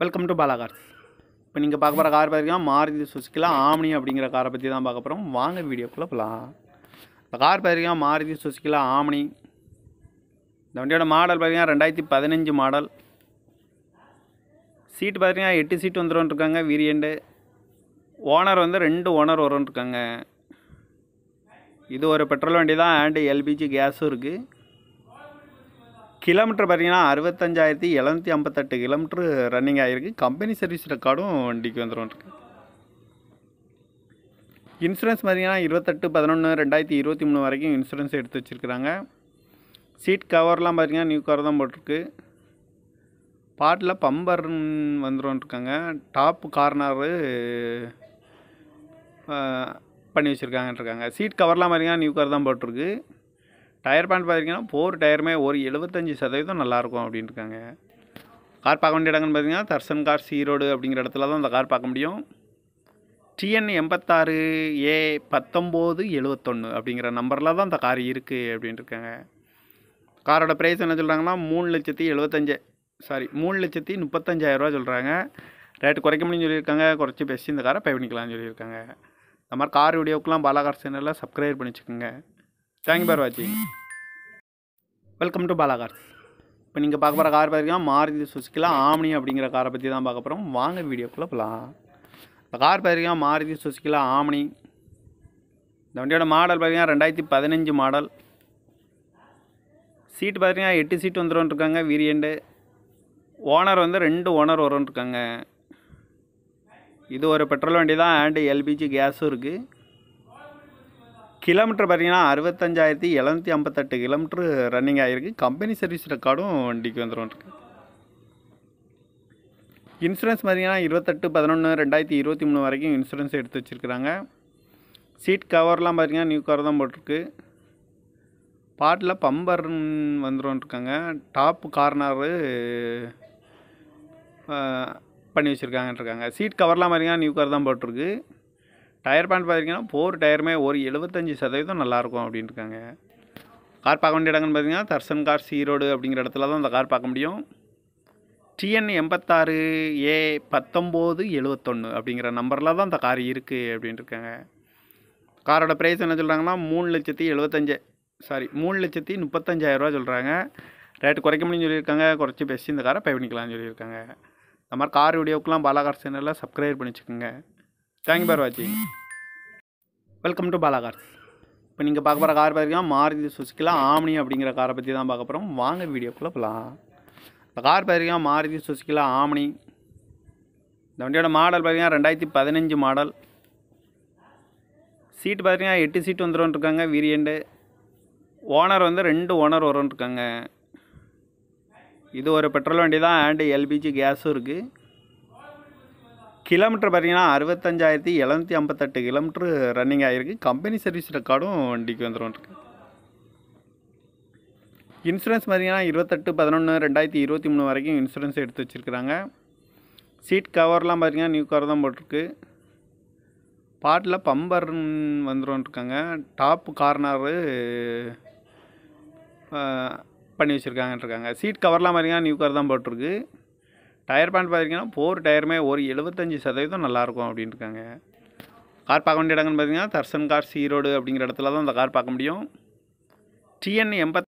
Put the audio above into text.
welcome to Bala இப்போ நீங்கள் பார்க்க போகிற கார் பார்த்திங்கன்னா மாருதி சுசுக்கியில் ஆம்னி அப்படிங்கிற காரை பற்றி தான் பார்க்க போகிறோம் வாங்க வீடியோக்குள்ளே போகலாம் இப்போ கார் பார்த்திங்கன்னா மாருதி சுசுக்கியில் ஆம்னி இந்த வண்டியோட மாடல் பார்த்தீங்கன்னா ரெண்டாயிரத்தி பதினஞ்சு மாடல் சீட்டு பார்த்தீங்கன்னா எட்டு சீட் வந்துடும் இருக்காங்க வீரியண்டு ஓனர் வந்து ரெண்டு ஓனர் வரும்னு இருக்காங்க இது ஒரு பெட்ரோல் வண்டி தான் அண்டு எல்பிஜி கேஸும் இருக்குது கிலோமீட்டர் பார்த்தீங்கன்னா அறுபத்தஞ்சாயிரத்தி எழுநூற்றி ஐம்பத்தெட்டு கிலோமீட்ரு ரன்னிங் ஆகிருக்கு கம்பெனி சர்வீஸ் ரெக்கார்டும் வண்டிக்கு வந்துடும் இன்சூரன்ஸ் பார்த்தீங்கன்னா இருபத்தெட்டு பதினொன்று ரெண்டாயிரத்தி இருபத்தி மூணு வரைக்கும் இன்சூரன்ஸ் எடுத்து வச்சுருக்குறாங்க சீட் கவர்லாம் பார்த்தீங்கன்னா நியூ கவர் தான் போட்டிருக்கு பாட்டில் பம்பர் இருக்காங்க டாப் கார்னரு பண்ணி வச்சுருக்காங்கன்ட்ருக்காங்க சீட் கவர்லாம் பார்த்தீங்கன்னா நியூ கவர் தான் போட்டிருக்கு டயர் பேண்ட் பார்த்தீங்கன்னா ஃபோர் டயருமே ஒரு எழுபத்தஞ்சி சதவீதம் நல்லாயிருக்கும் அப்படின்ட்டுருக்காங்க கார் பார்க்க வேண்டிய இடங்கள்னு பார்த்தீங்கன்னா தர்சன் கார் சீரோடு அப்படிங்கிற இடத்துல தான் அந்த கார் பார்க்க முடியும் டிஎன் எண்பத்தாறு ஏ பத்தொம்போது எழுபத்தொன்று அப்படிங்கிற நம்பரில் தான் அந்த கார் இருக்குது அப்படின்ட்டுருக்காங்க காரோட ப்ரைஸ் என்ன சொல்கிறாங்கன்னா மூணு லட்சத்தி எழுபத்தஞ்சு சாரி மூணு லட்சத்தி முப்பத்தஞ்சாயிரரூவா சொல்கிறாங்க ரேட்டு குறைக்க முடியும்னு சொல்லியிருக்காங்க குறைச்சி பேசி இந்த காரை பயணிக்கலாம்னு பண்ணிக்கலாம்னு சொல்லியிருக்காங்க இந்த மாதிரி கார் வீடியோக்கெலாம் பாலாகார் சேனலில் சப்ஸ்கிரைப் பண்ணி வச்சுக்கோங்க தேங்க்யூ பார் வாட்சிங் வெல்கம் டு பாலா இப்போ நீங்கள் பார்க்க போகிற கார் பார்த்தீங்கன்னா மாருதி சுசுக்கியில் ஆம்னி அப்படிங்கிற காரை பற்றி தான் பார்க்க போகிறோம் வாங்க வீடியோக்குள்ளே போகலாம் இப்போ கார் பார்த்தீங்கன்னா மாருதி சுசுக்கியில் ஆம்னி இந்த வண்டியோட மாடல் பார்த்தீங்கன்னா ரெண்டாயிரத்தி பதினஞ்சு மாடல் சீட்டு பார்த்தீங்கன்னா எட்டு சீட் வந்துடும் இருக்காங்க வீரியண்டு ஓனர் வந்து ரெண்டு ஓனர் வரும் இருக்காங்க இது ஒரு பெட்ரோல் வண்டி தான் அண்டு எல்பிஜி கேஸும் இருக்குது கிலோமீட்டர் பார்த்தீங்கன்னா அறுபத்தஞ்சாயிரத்தி எழுநூற்றி ஐம்பத்தெட்டு கிலோமீட்ரு ரன்னிங் ஆகிருக்கு கம்பெனி சர்வீஸ் ரெக்கார்டும் வண்டிக்கு வந்துடும் இன்சூரன்ஸ் பார்த்தீங்கன்னா இருபத்தெட்டு பதினொன்று ரெண்டாயிரத்தி இருபத்தி மூணு வரைக்கும் இன்சூரன்ஸ் எடுத்து வச்சுருக்குறாங்க சீட் கவர்லாம் பார்த்தீங்கன்னா நியூ கவர் தான் போட்டிருக்கு பாட்டில் பம்பர் வந்துடும் இருக்காங்க டாப் கார்னரு பண்ணி வச்சுருக்காங்கன்ட்ருக்காங்க சீட் கவர்லாம் பார்த்தீங்கன்னா நியூ கவர் தான் போட்டிருக்கு டயர் பேண்ட் பார்த்தீங்கன்னா ஃபோர் டயருமே ஒரு எழுபத்தஞ்சி சதவீதம் நல்லாயிருக்கும் அப்படின்ட்டுருக்காங்க கார் பார்க்க வேண்டிய இடங்கள்னு பார்த்தீங்கன்னா தர்சன் கார் சீரோடு அப்படிங்கிற இடத்துல தான் அந்த கார் பார்க்க முடியும் டிஎன் எண்பத்தாறு ஏ பத்தொம்போது எழுபத்தொன்று அப்படிங்கிற நம்பரில் தான் அந்த கார் இருக்குது இருக்காங்க காரோட ப்ரைஸ் என்ன சொல்கிறாங்கன்னா மூணு லட்சத்தி எழுபத்தஞ்சு சாரி மூணு லட்சத்தி முப்பத்தஞ்சாயிரரூவா சொல்கிறாங்க ரேட்டு குறைக்க முடியும்னு சொல்லியிருக்காங்க குறைச்சி பேசி இந்த காரை பயணிக்கலாம்னு பண்ணிக்கலாம்னு சொல்லியிருக்காங்க இந்த மாதிரி கார் வீடியோக்கெலாம் பாலாகார் சேனலில் சப்ஸ்கிரைப் பண்ணி வச்சுக்கோங்க தேங்க்யூ பார் வாட்சிங் வெல்கம் டு பாலா இப்போ நீங்கள் பார்க்க போகிற கார் பார்த்தீங்கன்னா மாருதி சுசுக்கிலா ஆம்னி அப்படிங்கிற காரை பற்றி தான் பார்க்க போகிறோம் வாங்க வீடியோக்குள்ளே போகலாம் இப்போ கார் பார்த்திங்கன்னா மாருதி சுசுக்கிலா ஆம்னி இந்த வண்டியோட மாடல் பார்த்தீங்கன்னா ரெண்டாயிரத்தி பதினஞ்சு மாடல் சீட்டு பார்த்தீங்கன்னா எட்டு சீட்டு வந்துடும் இருக்காங்க வீரியண்டு ஓனர் வந்து ரெண்டு ஓனர் வரும் இருக்காங்க இது ஒரு பெட்ரோல் வண்டி தான் அண்டு எல்பிஜி கேஸும் இருக்குது கிலோமீட்டர் பார்த்தீங்கன்னா அறுபத்தஞ்சாயிரத்தி எழுநூற்றி ஐம்பத்தெட்டு கிலோமீட்ரு ரன்னிங் ஆகிருக்கு கம்பெனி சர்வீஸ் ரெக்கார்டும் வண்டிக்கு வந்துடும் இருக்குது இன்சூரன்ஸ் பார்த்தீங்கன்னா இருபத்தெட்டு பதினொன்று ரெண்டாயிரத்தி இருபத்தி மூணு வரைக்கும் இன்சூரன்ஸ் எடுத்து வச்சுருக்குறாங்க சீட் கவர்லாம் பார்த்திங்கன்னா நியூ கவர் தான் போட்டிருக்கு பாட்டில் பம்பர் வந்துடும் இருக்காங்க டாப் கார்னரு பண்ணி வச்சுருக்காங்கன்ட்ருக்காங்க சீட் கவர்லாம் பார்த்தீங்கன்னா நியூ கவர் தான் போட்டிருக்கு டயர் பேண்ட் பார்த்திங்கன்னா போர் டயருமே ஒரு எழுபத்தஞ்சி சதவீதம் நல்லாயிருக்கும் அப்படின்ட்டுருக்காங்க கார் பார்க்க வேண்டிய இடங்கள்னு பார்த்திங்கன்னா தர்சன் கார் சீரோடு அப்படிங்கிற இடத்துல தான் அந்த கார் பார்க்க முடியும் டிஎன் எண்பத்